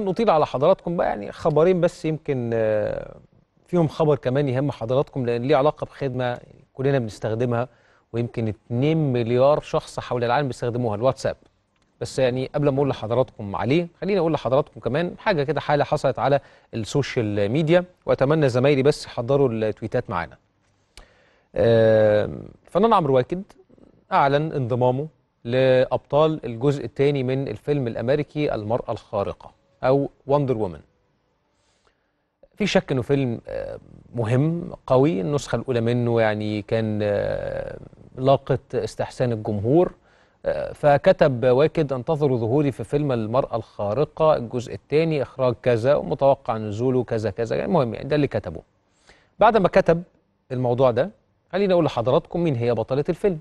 نطيل على حضراتكم بقى يعني خبرين بس يمكن آه، فيهم خبر كمان يهم حضراتكم لان ليه علاقه بخدمه كلنا بنستخدمها ويمكن 2 مليار شخص حول العالم بيستخدموها الواتساب بس يعني قبل ما اقول لحضراتكم عليه خليني اقول لحضراتكم كمان حاجه كده حاله حصلت على السوشيال ميديا واتمنى زمايلي بس يحضروا التويتات معانا الفنان عمرو واكد اعلن انضمامه لابطال الجزء الثاني من الفيلم الامريكي المراه الخارقه أو وندر وومن في شك انه فيلم آه، مهم قوي النسخه الاولى منه يعني كان آه، لاقت استحسان الجمهور آه، فكتب واكد انتظروا ظهوري في فيلم المراه الخارقه الجزء الثاني اخراج كذا ومتوقع نزوله كذا كذا يعني المهم يعني ده اللي كتبه بعد ما كتب الموضوع ده خليني اقول لحضراتكم مين هي بطله الفيلم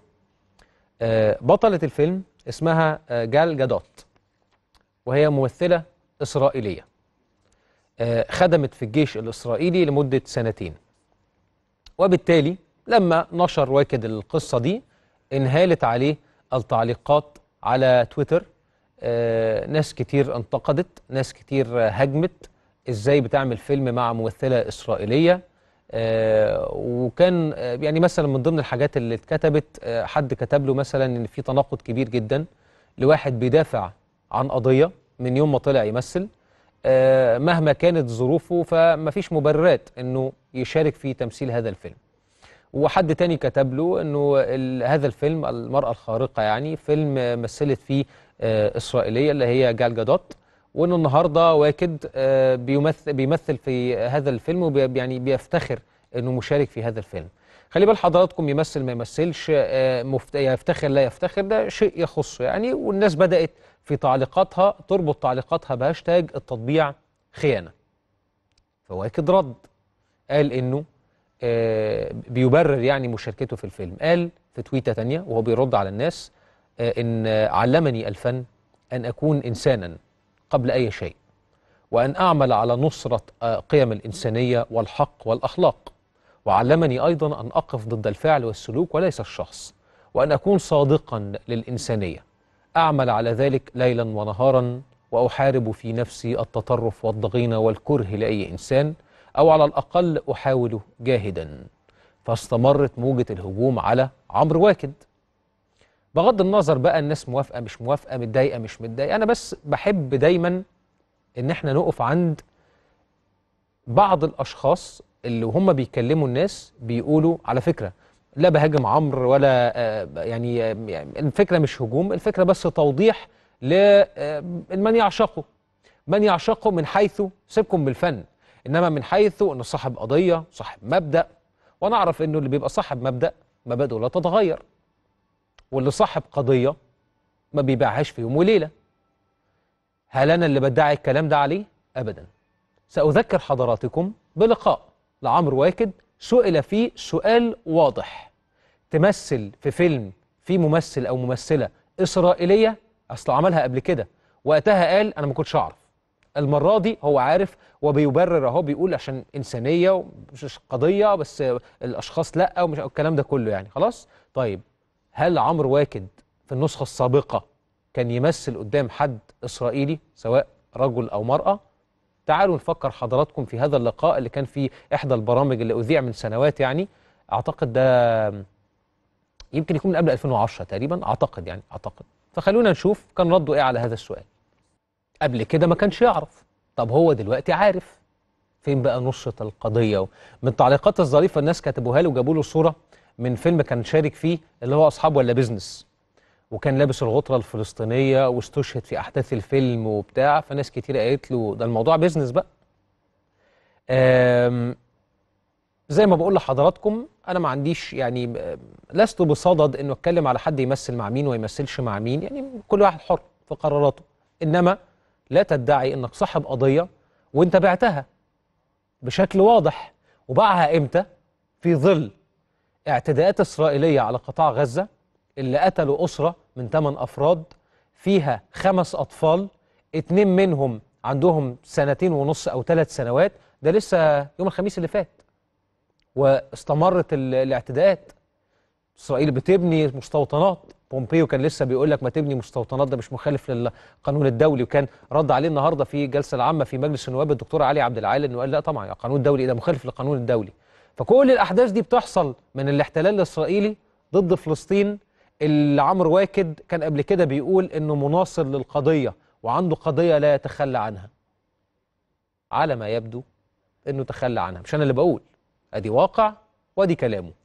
بطله الفيلم اسمها جال جادوت وهي ممثله إسرائيلية آه، خدمت في الجيش الإسرائيلي لمدة سنتين وبالتالي لما نشر واكد القصة دي انهالت عليه التعليقات على تويتر آه، ناس كتير انتقدت ناس كتير هجمت ازاي بتعمل فيلم مع ممثلة إسرائيلية آه، وكان يعني مثلا من ضمن الحاجات اللي اتكتبت حد كتب له مثلا ان في تناقض كبير جدا لواحد بيدافع عن قضية من يوم ما طلع يمثل آه، مهما كانت ظروفه فما فيش مبررات انه يشارك في تمثيل هذا الفيلم وحد تاني كتب له انه هذا الفيلم المرأة الخارقة يعني فيلم مثلت فيه آه، اسرائيلية اللي هي جال جادوت وانه النهارده واكد آه، بيمثل بيمثل في هذا الفيلم يعني بيفتخر انه مشارك في هذا الفيلم خلي بال حضراتكم يمثل ما يمثلش آه، يفتخر لا يفتخر ده شيء يخصه يعني والناس بدات في تعليقاتها تربط تعليقاتها بهاشتاج التطبيع خيانه فواكد رد قال انه آه، بيبرر يعني مشاركته في الفيلم قال في تويته ثانيه وهو بيرد على الناس آه، ان علمني الفن ان اكون انسانا قبل اي شيء وان اعمل على نصره قيم الانسانيه والحق والاخلاق وعلمني أيضا أن أقف ضد الفعل والسلوك وليس الشخص وأن أكون صادقا للإنسانية أعمل على ذلك ليلا ونهارا وأحارب في نفسي التطرف والضغينة والكره لأي إنسان أو على الأقل أحاول جاهدا فاستمرت موجة الهجوم على عمرو واكد بغض النظر بقى الناس موافقة مش موافقة متضايقة مش متضايقة أنا بس بحب دايما إن إحنا نقف عند بعض الأشخاص اللي هم بيكلموا الناس بيقولوا على فكره لا بهاجم عمرو ولا آه، يعني آه، الفكره مش هجوم الفكره بس توضيح لمن آه، يعشقه من يعشقه من حيث سيبكم بالفن انما من حيث انه صاحب قضيه صاحب مبدا وانا اعرف انه اللي بيبقى صاحب مبدا مبادئه لا تتغير واللي صاحب قضيه ما بيبيعهاش في يوم وليله هل انا اللي بدعي الكلام ده عليه ابدا ساذكر حضراتكم بلقاء لعمرو واكد سئل فيه سؤال واضح تمثل في فيلم في ممثل او ممثله اسرائيليه اصل عملها قبل كده وقتها قال انا ما كنتش اعرف المره دي هو عارف وبيبرر اهو بيقول عشان انسانيه ومش قضيه بس الاشخاص لا ومش الكلام ده كله يعني خلاص طيب هل عمرو واكد في النسخه السابقه كان يمثل قدام حد اسرائيلي سواء رجل او مراه تعالوا نفكر حضراتكم في هذا اللقاء اللي كان في إحدى البرامج اللي أذيع من سنوات يعني أعتقد ده يمكن يكون من قبل 2010 تقريبا أعتقد يعني أعتقد فخلونا نشوف كان رده إيه على هذا السؤال قبل كده ما كانش يعرف طب هو دلوقتي عارف فين بقى نشط القضية من التعليقات الظريفة الناس كتبوها له وجابوا له صورة من فيلم كان شارك فيه اللي هو أصحاب ولا بيزنس وكان لابس الغطره الفلسطينيه واستشهد في احداث الفيلم وبتاع فناس كتير قالت له ده الموضوع بيزنس بقى زي ما بقول لحضراتكم انا ما عنديش يعني لست بصدد انه اتكلم على حد يمثل مع مين وما يمثلش مع مين يعني كل واحد حر في قراراته انما لا تدعي انك صاحب قضيه وانت بعتها بشكل واضح وباعها امتى في ظل اعتداءات اسرائيليه على قطاع غزه اللي قتلوا أسرة من 8 أفراد فيها خمس أطفال اتنين منهم عندهم سنتين ونص أو ثلاث سنوات ده لسه يوم الخميس اللي فات واستمرت الاعتداءات إسرائيل بتبني مستوطنات بومبيو كان لسه بيقول لك ما تبني مستوطنات ده مش مخالف للقانون الدولي وكان رد عليه النهارده في الجلسه العامه في مجلس النواب الدكتور علي عبد العال انه قال لا طبعا القانون الدولي إيه ده مخالف للقانون الدولي فكل الاحداث دي بتحصل من الاحتلال الاسرائيلي ضد فلسطين اللي عمرو واكد كان قبل كده بيقول انه مناصر للقضيه وعنده قضيه لا يتخلى عنها على ما يبدو انه تخلى عنها مش انا اللي بقول ادي واقع وادي كلامه